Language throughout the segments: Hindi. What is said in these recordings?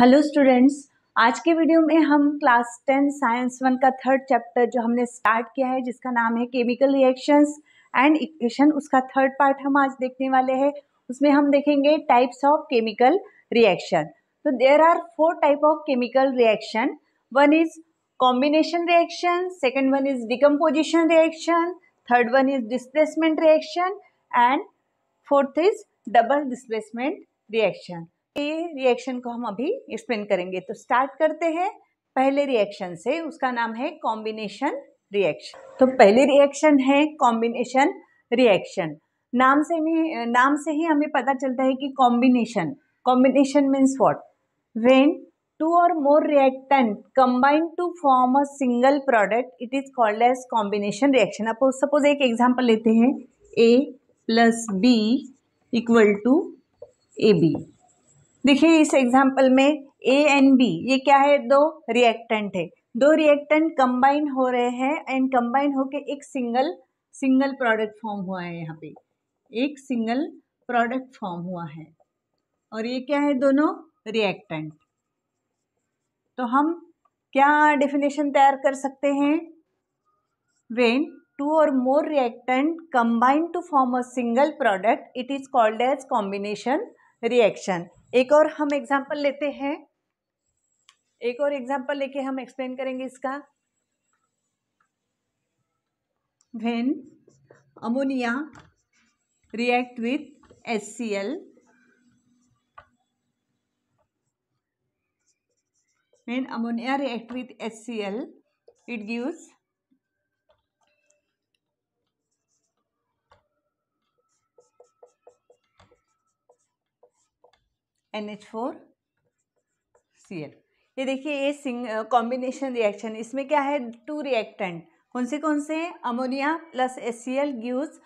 हेलो स्टूडेंट्स आज के वीडियो में हम क्लास टेन साइंस वन का थर्ड चैप्टर जो हमने स्टार्ट किया है जिसका नाम है केमिकल रिएक्शंस एंड इक्वेशन उसका थर्ड पार्ट हम आज देखने वाले हैं उसमें हम देखेंगे टाइप्स ऑफ केमिकल रिएक्शन तो there are four type of chemical reaction one is combination reaction second one is decomposition reaction third one is displacement reaction and fourth is double displacement reaction ये रिएक्शन को हम अभी एक्सप्लेन करेंगे तो स्टार्ट करते हैं पहले रिएक्शन से उसका नाम है कॉम्बिनेशन रिएक्शन तो पहले रिएक्शन है कॉम्बिनेशन रिएक्शन नाम से में नाम से ही हमें पता चलता है कि combination combination means what when two or more reactant combine to form a single product it is called as combination reaction आप सपोज एक एग्जांपल लेते हैं A plus B equal to A B देखिए इस एग्जाम्पल में ए एंड बी ये क्या है दो रिएक्टेंट है दो रिएक्टेंट कंबाइन हो रहे हैं एंड कंबाइन होके एक सिंगल सिंगल प्रोडक्ट फॉर्म हुआ है यहाँ पे एक सिंगल प्रोडक्ट फॉर्म हुआ है और ये क्या है दोनों रिएक्टेंट तो हम क्या डेफिनेशन तैयार कर सकते हैं when two or more reactant combine to form a single product it is called as combination reaction एक और हम एग्जाम्पल लेते हैं एक और एग्जाम्पल लेके हम एक्सप्लेन करेंगे इसका when ammonia react with S C L when ammonia react with S C L it gives N H four C L ये देखिए ये सिंग कॉम्बिनेशन रिएक्शन इसमें क्या है टू रिएक्टेंट कौन से कौन से ammonia plus S C L gives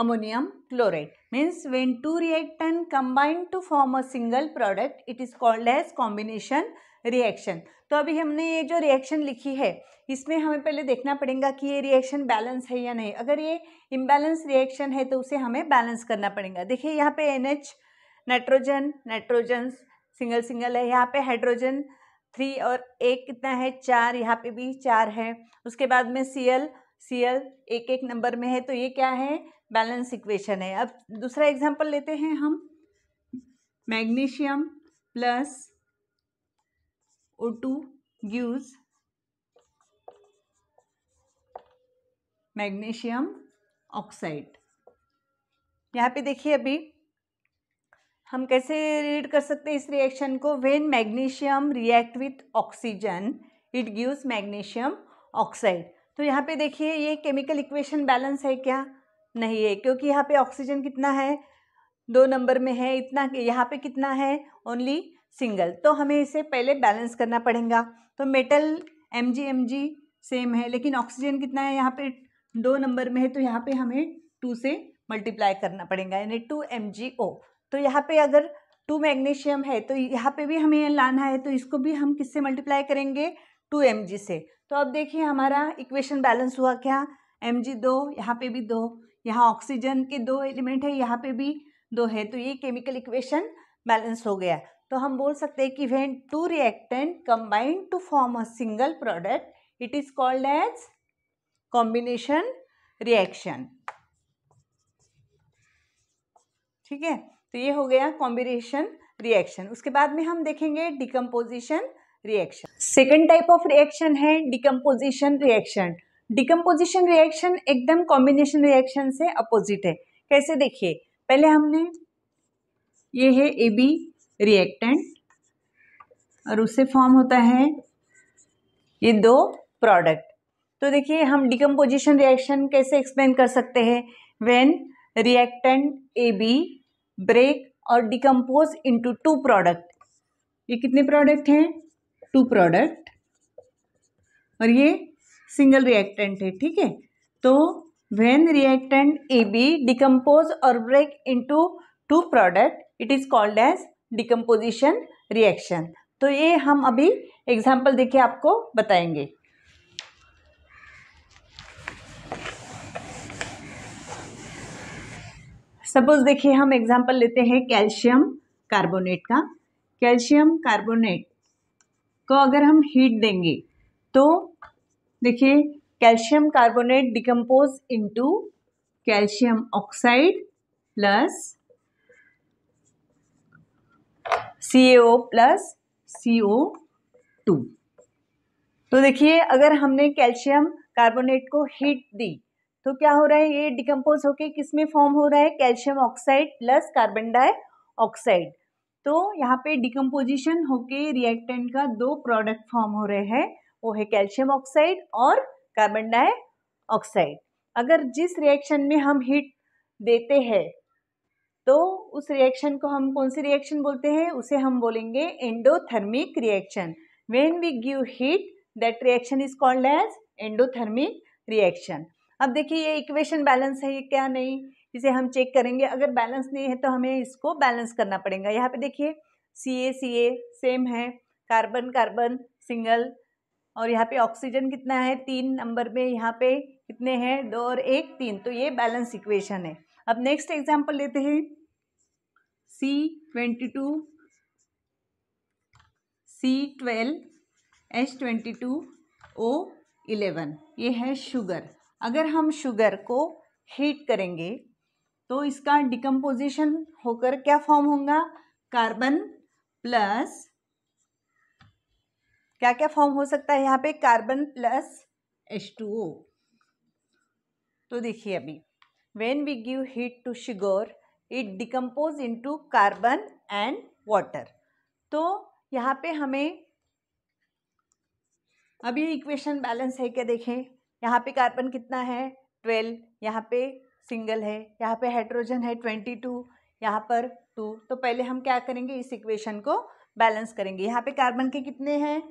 ammonium chloride means when two reactant combined to form a single product it is called as combination reaction तो अभी हमने ये जो रिएक्शन लिखी है इसमें हमें पहले देखना पड़ेगा कि ये रिएक्शन बैलेंस है या नहीं अगर ये इम्बैलेंस रिएक्शन है तो उसे हमें बैलेंस करना पड़ेगा देखिए यहाँ पे N H nitrogen nitrogen single single है यहाँ पे हाइड्रोजन थ्री और एक कितना है चार यहाँ पे भी चार है उसके बाद में सी एल सी एल एक एक नंबर में है तो ये क्या है बैलेंस इक्वेशन है अब दूसरा एग्जाम्पल लेते हैं हम magnesium plus O two gives magnesium oxide यहाँ पे देखिए अभी हम कैसे रीड कर सकते हैं इस रिएक्शन को when magnesium react with oxygen it gives magnesium oxide तो यहाँ पे देखिए ये केमिकल इक्वेशन बैलेंस है क्या नहीं है क्योंकि यहाँ पे ऑक्सीजन कितना है दो नंबर में है इतना यहाँ पे कितना है ओनली सिंगल तो हमें इसे पहले बैलेंस करना पड़ेगा तो metal M G M G same है लेकिन ऑक्सीजन कितना है यहाँ पे दो नंबर में है तो यहाँ पे हमें टू से मल्टीप्लाई करना पड़ेगा यानी टू एम जी ओ तो यहाँ पे अगर टू मैग्नीशियम है तो यहाँ पे भी हमें लाना है तो इसको भी हम किससे मल्टीप्लाई करेंगे टू एम से तो अब देखिए हमारा इक्वेशन बैलेंस हुआ क्या एम जी दो यहाँ पे भी दो यहाँ ऑक्सीजन के दो एलिमेंट है यहाँ पे भी दो है तो ये केमिकल इक्वेशन बैलेंस हो गया तो हम बोल सकते हैं कि when two reactant combined to form a single product it is called as combination reaction ठीक है तो ये हो गया कॉम्बिनेशन रिएक्शन उसके बाद में हम देखेंगे decomposition reaction second type of reaction है डिकम्पोजिशन रिएक्शन डिकम्पोजिशन रिएक्शन एकदम कॉम्बिनेशन रिएक्शन से अपोजिट है कैसे देखिए पहले हमने ये है ए बी रिएक्टेंट और उससे फॉर्म होता है ये दो प्रोडक्ट तो देखिए हम डिकम्पोजिशन रिएक्शन कैसे एक्सप्लेन कर सकते हैं when reactant A B break or decompose into two product ये कितने प्रोडक्ट हैं टू प्रोडक्ट और ये सिंगल रिएक्टेंट है ठीक है तो when reactant A B decompose or break into two product it is called as decomposition reaction तो ये हम अभी एग्जाम्पल देखे आपको बताएंगे सपोज देखिए हम एग्जाम्पल लेते हैं कैल्शियम कार्बोनेट का कैल्शियम कार्बोनेट को अगर हम हीट देंगे तो देखिए calcium carbonate decompose into calcium oxide plus C O plus C O two तो देखिए अगर हमने कैल्शियम कार्बोनेट को हीट दी तो क्या हो रहा है ये डिकम्पोज होके किस में फॉर्म हो रहा है calcium oxide plus carbon dioxide तो यहाँ पे डिकम्पोजिशन होके रिएक्टेंट का दो प्रोडक्ट फॉर्म हो रहे हैं वो है कैल्शियम ऑक्साइड और कार्बन डाइऑक्साइड अगर जिस रिएक्शन में हम हीट देते हैं तो उस रिएक्शन को हम कौन सी रिएक्शन बोलते हैं उसे हम बोलेंगे endothermic reaction when we give heat that reaction is called as endothermic reaction अब देखिए ये इक्वेशन बैलेंस है ये क्या नहीं इसे हम चेक करेंगे अगर बैलेंस नहीं है तो हमें इसको बैलेंस करना पड़ेगा यहाँ पे देखिए C A C A same है कार्बन कार्बन सिंगल और यहाँ पे ऑक्सीजन कितना है तीन नंबर में यहाँ पे कितने हैं दो और एक तीन तो ये बैलेंस इक्वेशन है अब नेक्स्ट एग्जाम्पल लेते हैं C twenty two C twelve H twenty two O eleven ये है शुगर अगर हम शुगर को हीट करेंगे तो इसका डिकम्पोजिशन होकर क्या फॉर्म होगा कार्बन प्लस क्या क्या फॉर्म हो सकता है यहाँ पे carbon plus H two O तो देखिए अभी when we give heat to sugar it decompose into carbon and water तो यहाँ पे हमें अभी इक्वेशन बैलेंस है क्या देखें यहाँ पे कार्बन कितना है ट्वेल्व यहाँ पे सिंगल है यहाँ पे हाइड्रोजन है ट्वेंटी टू यहाँ पर टू तो पहले हम क्या करेंगे इस इक्वेशन को बैलेंस करेंगे यहाँ पे कार्बन के कितने हैं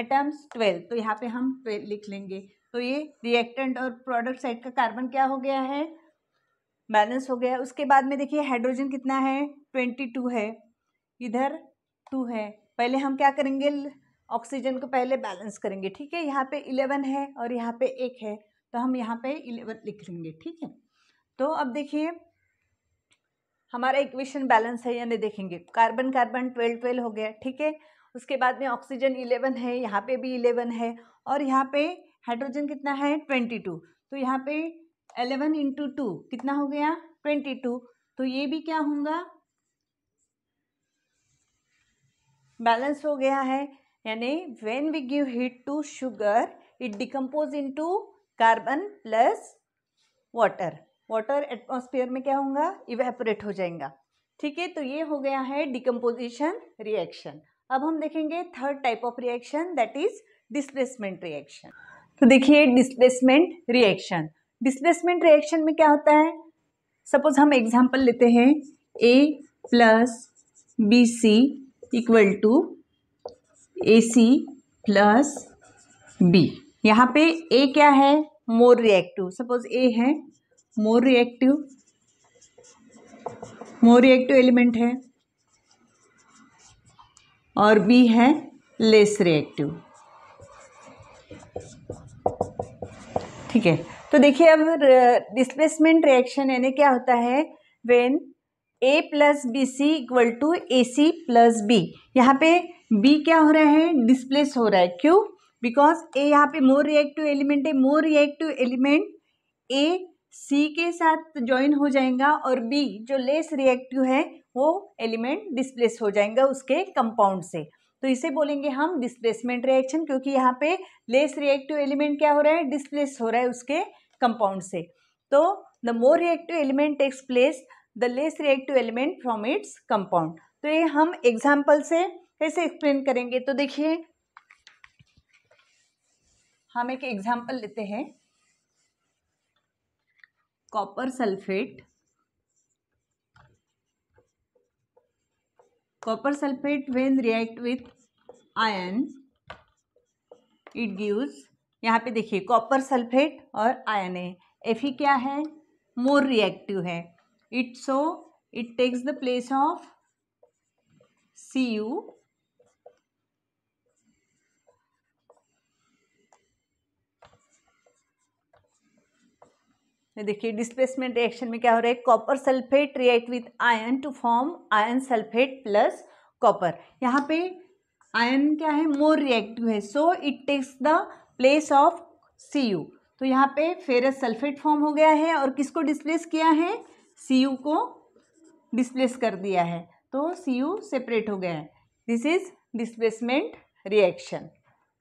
एटम्स ट्वेल्व तो यहाँ पे हम ट्वेल्व लिख लेंगे तो ये रिएक्टेंट और प्रोडक्ट साइड का कार्बन क्या हो गया है बैलेंस हो गया उसके बाद में देखिए हाइड्रोजन कितना है ट्वेंटी टू है इधर टू है पहले हम क्या करेंगे ऑक्सीजन को पहले बैलेंस करेंगे ठीक है यहाँ पे इलेवन है और यहाँ पे एक है तो हम यहाँ पे इलेवन लिख लेंगे ठीक है तो अब देखिए हमारा इक्वेशन बैलेंस है यानी देखेंगे कार्बन कार्बन ट्वेल्व ट्वेल्व हो गया ठीक है उसके बाद में ऑक्सीजन इलेवन है यहाँ पे भी इलेवन है और यहाँ पे हाइड्रोजन कितना है ट्वेंटी टू तो यहाँ पे एलेवन इंटू टू कितना हो गया ट्वेंटी टू तो ये भी क्या होगा बैलेंस हो गया है यानी when we heat to sugar it decompose into carbon plus water water atmosphere में क्या होगा इवेपोरेट हो जाएगा ठीक है तो ये हो गया है डिकम्पोजिशन रिएक्शन अब हम देखेंगे third type of reaction that is displacement reaction तो देखिए डिस्प्लेसमेंट रिएक्शन डिस्प्लेसमेंट रिएक्शन में क्या होता है सपोज हम एग्जाम्पल लेते हैं A plus B C equal to A C plus B यहाँ पे ए क्या है मोर रिएक्टिव सपोज ए है more reactive more reactive element है और बी है लेस रिएक्टिव ठीक है तो देखिए अब डिस्प्लेसमेंट रिएक्शन यानी क्या होता है when A plus B C equal to A C plus B यहाँ पे बी क्या हो रहा है डिस्प्लेस हो रहा है क्यों बिकॉज ए यहाँ पे मोर रिएक्टिव एलिमेंट है मोर रिएक्टिव एलिमेंट ए सी के साथ ज्वाइन हो जाएगा और बी जो लेस रिएक्टिव है वो एलिमेंट डिस्प्लेस हो जाएगा उसके कंपाउंड से तो इसे बोलेंगे हम डिस्प्लेसमेंट रिएक्शन क्योंकि यहाँ पे लेस रिएक्टिव एलिमेंट क्या हो रहा है डिस्प्लेस हो रहा है उसके कंपाउंड से तो the more reactive element takes place the less reactive element from its compound तो ये हम एग्जाम्पल से से एक्सप्लेन करेंगे तो देखिए हम एक एग्जाम्पल लेते हैं copper sulphate copper sulphate when react with iron it gives यहाँ पे देखिए कॉपर सल्फेट और आयन है एफ ही क्या है मोर रिएक्टिव है it so it takes the place of C U देखिए डिस्प्लेसमेंट रिएक्शन में क्या हो रहा है copper sulphate react with iron to form iron sulphate plus copper यहाँ पे आयन क्या है मोर रिएक्टिव है so it takes the place of C U तो यहाँ पे फेरस सल्फेट फॉर्म हो गया है और किसको डिस्प्लेस किया है सी यू को डिस्प्लेस कर दिया है तो सी यू सेपरेट हो गया है दिस इज डिस्प्लेसमेंट रिएक्शन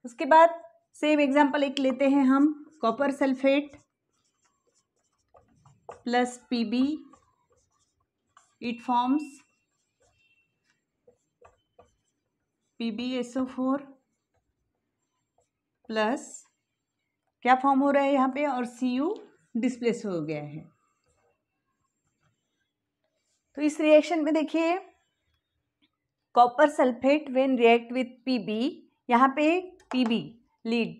उसके बाद सेम एग्जाम्पल एक लेते हैं हम copper sulphate plus pb it forms pbso4 plus क्या फॉर्म हो रहा है यहाँ पे और सी यू डिस्प्लेस हो गया है तो इस रिएक्शन में देखिए copper sulphate when react with P B यहाँ पे पीबी लीड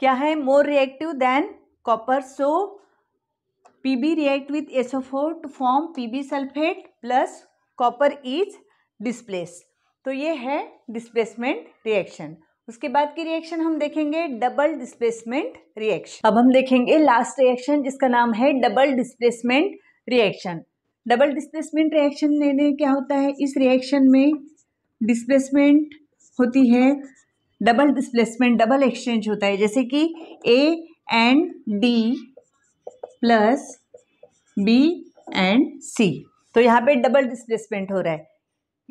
क्या है more reactive then copper so P B Pb react with to form P B sulphate plus copper is displaced. तो ये है डिस्प्लेसमेंट रिएक्शन उसके बाद की रिएक्शन हम देखेंगे डबल डिस्प्लेसमेंट रिएक्शन अब हम देखेंगे लास्ट रिएक्शन जिसका नाम है double displacement reaction double displacement reaction लेने क्या होता है इस रिएक्शन में डिस्प्लेसमेंट होती है डबल डिस्प्लेसमेंट डबल एक्सचेंज होता है जैसे कि A and D plus B and C तो यहाँ पे डबल डिस्प्लेसमेंट हो रहा है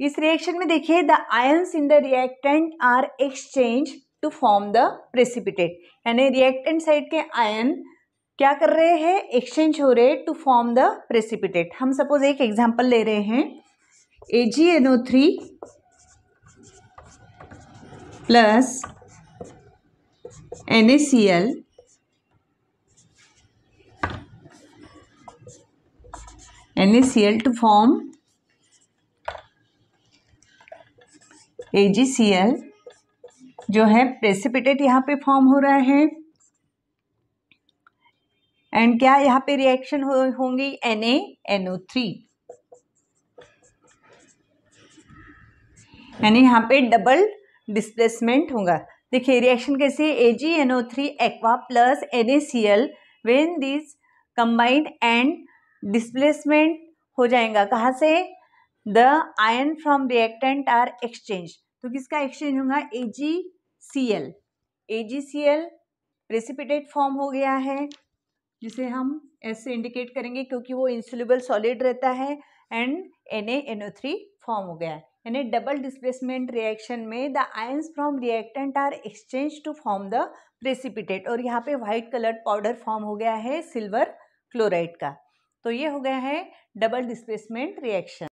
इस रिएक्शन में देखिए the ions in the reactant are exchange to form the precipitate यानी रिएक्टेंट साइड के आयन क्या कर रहे हैं एक्सचेंज हो रहे टू फॉर्म द प्रेसिपिटेट हम सपोज एक एग्जाम्पल ले रहे हैं A G N O three plus N A C L A C A G C L जो है प्रेसिपिटेट यहाँ पे फॉर्म हो रहा है एंड क्या यहाँ पे रिएक्शन हो, होंगी ओ थ्री यानी यहाँ पे डबल डिस्प्लेसमेंट होगा देखिए रिएक्शन कैसे three aqua plus N A C L when this combined and displacement हो जाएगा कहाँ से the ion from reactant are exchange तो किसका एक्सचेंज होगा A G C L A G C L precipitate form हो गया है जिसे हम ऐसे इंडिकेट करेंगे क्योंकि वो इंसुलेबल सॉलिड रहता है and N N O three form हो गया है यानी डबल डिस्प्लेसमेंट रिएक्शन में the ions from reactant are exchange to form the precipitate और यहाँ पे वाइट कलर पाउडर फॉर्म हो गया है सिल्वर क्लोराइड का तो ये हो गया है डबल डिस्प्लेसमेंट रिएक्शन